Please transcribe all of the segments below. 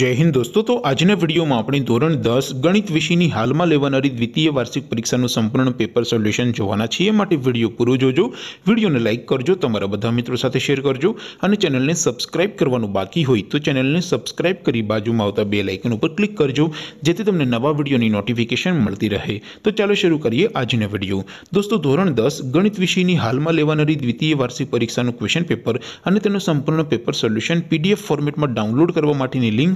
जय हिंद दोस्तों तो आज ने वीडियो मा अपनी ધોરણ 10 ગણિત વિષયની હાલમાં લેવાનેરી દ્વિતીય વાર્ષિક પરીક્ષાનો સંપૂર્ણ પેપર સોલ્યુશન જોવાના છીએ માટે વિડિયો પૂરો જોજો વિડિયોને લાઈક કરજો તમારા બધા મિત્રો સાથે શેર કરજો અને ચેનલને સબ્સ્ક્રાઇબ કરવાનું બાકી હોય તો ચેનલને સબ્સ્ક્રાઇબ કરી બાજુમાં આવતા બેલ આઇકન ઉપર ક્લિક કરજો જેથી તમને નવા વિડિયોની નોટિફિકેશન મળતી રહે તો ચાલો શરૂ કરીએ આજની વિડિયો दोस्तों ધોરણ 10 ગણિત વિષયની હાલમાં લેવાનેરી દ્વિતીય વાર્ષિક પરીક્ષાનો ક્વેશ્ચન પેપર અને તેનો સંપૂર્ણ પેપર સોલ્યુશન PDF ફોર્મેટમાં ડાઉનલોડ કરવા માટેની લિંક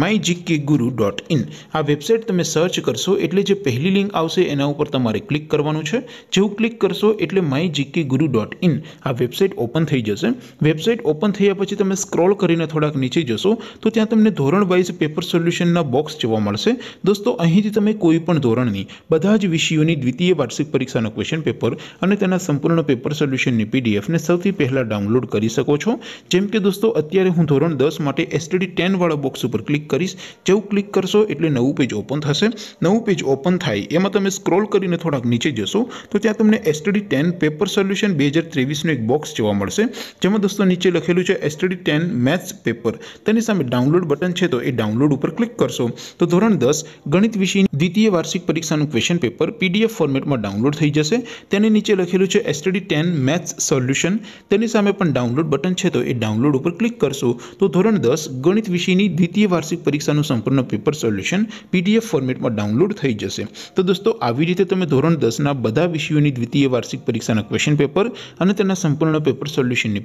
mygkguru.in આ વેબસાઈટ તમે સર્ચ કરશો એટલે જે પહેલી લિંક આવશે એના ઉપર તમારે ક્લિક કરવાનું છે જેઉ ક્લિક કરશો એટલે mygkguru.in આ વેબસાઈટ ઓપન થઈ જશે વેબસાઈટ ઓપન થઈયા પછી તમે સ્ક્રોલ કરીને થોડક નીચે જશો તો ત્યાં તમને ધોરણ વા イズ પેપર સોલ્યુશનનો બોક્સ જોવા મળશે દોસ્તો અહીંથી તમે કોઈ પણ ધોરણની બધા જ વિષયોની દ્વિતીય વાર્ષિક પરીક્ષાના ક્વેશ્ચન પેપર અને તેના સંપૂર્ણ પેપર સોલ્યુશનની પીડીએફ ને સૌથી પહેલા ડાઉનલોડ કરી શકો છો જેમ કે દોસ્તો અત્યારે હું ધોરણ 10 માટે STD 10 વાળો બોક્સ ઉપર ક્લિક કરીશ જેવ ક્લિક કરશો એટલે નવું પેજ ઓપન થશે નવું પેજ ઓપન થાય એમાં તમે સ્ક્રોલ કરીને થોડક નીચે જશો તો ત્યાં તમને STD 10 પેપર સોલ્યુશન 2023 નો એક બોક્સ જોવા મળશે જેમાં દોસ્તો નીચે લખેલું છે STD 10 मैथ्स પેપર તેની સામે ડાઉનલોડ બટન છે તો એ ડાઉનલોડ ઉપર ક્લિક કરશો તો ધોરણ 10 ગણિત વિષયની દ્વિતીય વાર્ષિક પરીક્ષાનું ક્વેશ્ચન પેપર PDF ફોર્મેટમાં ડાઉનલોડ થઈ જશે તેની નીચે લખેલું છે STD 10 मैथ्स સોલ્યુશન તેની સામે પણ ડાઉનલોડ બટન છે તો એ ડાઉનલોડ ઉપર ક્લિક કરશો તો ધોરણ 10 ગણિત વિષયની દ્વિતીય परीक्षा નું સંપૂર્ણ પેપર સોલ્યુશન પીડીએફ ફોર્મેટમાં ડાઉનલોડ થઈ જશે તો દોસ્તો આવી રીતે તમે ધોરણ 10 ના બધા વિષયોની દ્વિતીય વાર્ષિક પરીક્ષાના ક્વેશ્ચન પેપર અને તેના સંપૂર્ણ પેપર સોલ્યુશન ને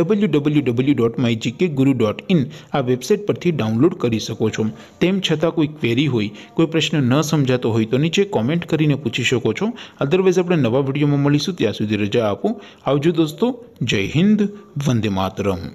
www.mygkguru.in આ વેબસાઈટ પરથી ડાઉનલોડ કરી શકો છો તેમ છતાં કોઈ ક્વેરી હોય કોઈ પ્રશ્ન ન સમજાતો હોય તો નીચે કમેન્ટ કરીને પૂછી શકો છો અધરવાઈસ આપણે નવા વિડિયોમાં મળીશું ત્યાં સુધી રજા આપો આવજો દોસ્તો જય હિન્દ વંદે માતરમ